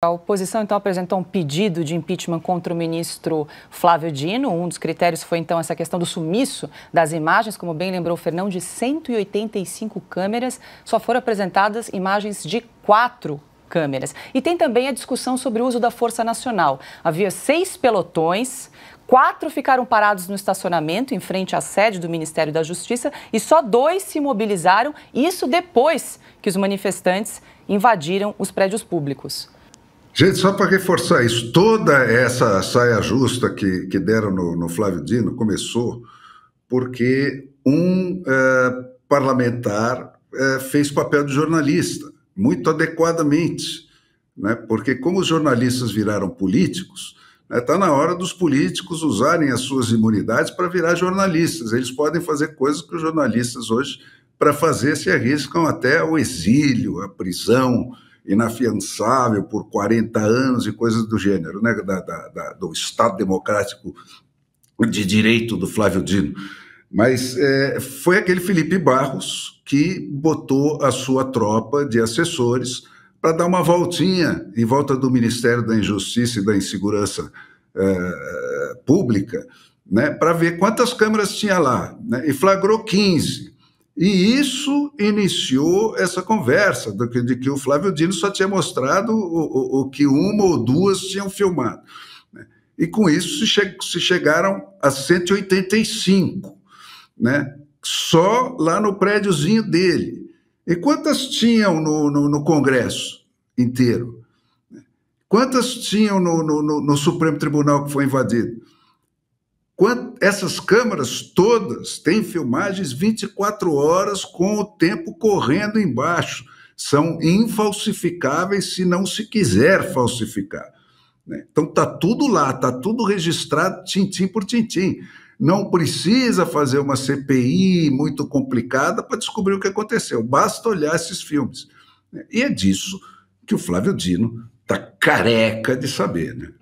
A oposição então apresentou um pedido de impeachment contra o ministro Flávio Dino. Um dos critérios foi então essa questão do sumiço das imagens, como bem lembrou o Fernão, de 185 câmeras, só foram apresentadas imagens de quatro câmeras. E tem também a discussão sobre o uso da Força Nacional. Havia seis pelotões, Quatro ficaram parados no estacionamento em frente à sede do Ministério da Justiça e só dois se mobilizaram, isso depois que os manifestantes invadiram os prédios públicos. Gente, só para reforçar isso, toda essa saia justa que, que deram no, no Flávio Dino começou porque um eh, parlamentar eh, fez papel de jornalista, muito adequadamente, né? porque como os jornalistas viraram políticos, Está né, na hora dos políticos usarem as suas imunidades para virar jornalistas. Eles podem fazer coisas que os jornalistas hoje, para fazer, se arriscam até ao exílio, à prisão, inafiançável por 40 anos e coisas do gênero, né? Da, da, da, do Estado Democrático de Direito do Flávio Dino. Mas é, foi aquele Felipe Barros que botou a sua tropa de assessores para dar uma voltinha em volta do Ministério da Injustiça e da Insegurança é, Pública, né, para ver quantas câmeras tinha lá. Né, e flagrou 15. E isso iniciou essa conversa de que, o Flávio Dino só tinha mostrado o, o, o que uma ou duas tinham filmado. Né? E com isso se, chegaram a 185, né? só lá no prédiozinho dele. E quantas tinham no, no, no Congresso inteiro? Quantas tinham no, no, no Supremo Tribunal que foi invadido? Essas câmeras todas têm filmagens 24 horas com o tempo correndo embaixo. São infalsificáveis se não se quiser falsificar. Né? Então tá tudo lá, tá tudo registrado tintim por tintim. Não precisa fazer uma CPI muito complicada para descobrir o que aconteceu. Basta olhar esses filmes. Né? E é disso que o Flávio Dino está careca de saber. Né?